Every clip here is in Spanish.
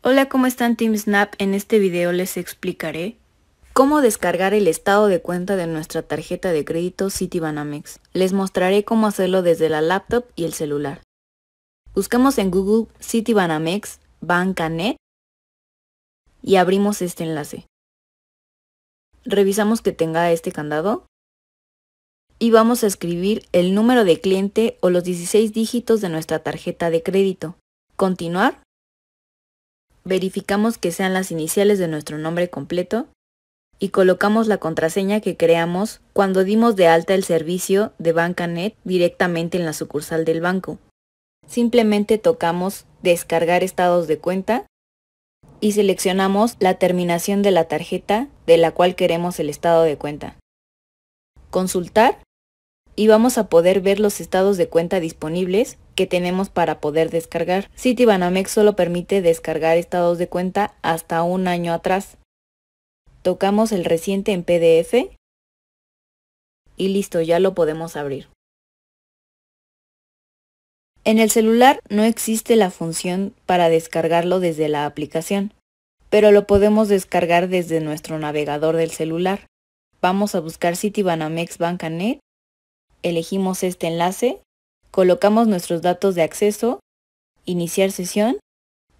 Hola, ¿cómo están Team Snap? En este video les explicaré cómo descargar el estado de cuenta de nuestra tarjeta de crédito Citibanamex. Les mostraré cómo hacerlo desde la laptop y el celular. Buscamos en Google Citibanamex BancaNet y abrimos este enlace. Revisamos que tenga este candado y vamos a escribir el número de cliente o los 16 dígitos de nuestra tarjeta de crédito. Continuar verificamos que sean las iniciales de nuestro nombre completo y colocamos la contraseña que creamos cuando dimos de alta el servicio de BancaNet directamente en la sucursal del banco. Simplemente tocamos Descargar estados de cuenta y seleccionamos la terminación de la tarjeta de la cual queremos el estado de cuenta. Consultar y vamos a poder ver los estados de cuenta disponibles que tenemos para poder descargar. Citibanamex solo permite descargar estados de cuenta hasta un año atrás. Tocamos el reciente en PDF y listo, ya lo podemos abrir. En el celular no existe la función para descargarlo desde la aplicación, pero lo podemos descargar desde nuestro navegador del celular. Vamos a buscar Citibanamex Bancanet, elegimos este enlace colocamos nuestros datos de acceso, iniciar sesión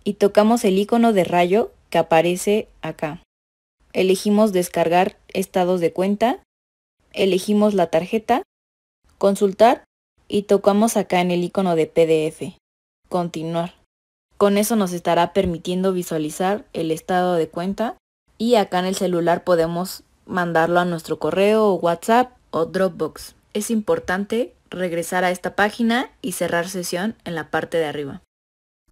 y tocamos el icono de rayo que aparece acá. Elegimos descargar estados de cuenta, elegimos la tarjeta, consultar y tocamos acá en el icono de PDF, continuar. Con eso nos estará permitiendo visualizar el estado de cuenta y acá en el celular podemos mandarlo a nuestro correo o WhatsApp o Dropbox. Es importante regresar a esta página y cerrar sesión en la parte de arriba.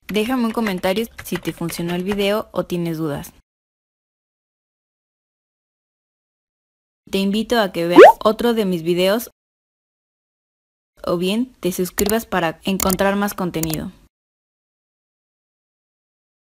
Déjame un comentario si te funcionó el video o tienes dudas. Te invito a que veas otro de mis videos o bien te suscribas para encontrar más contenido.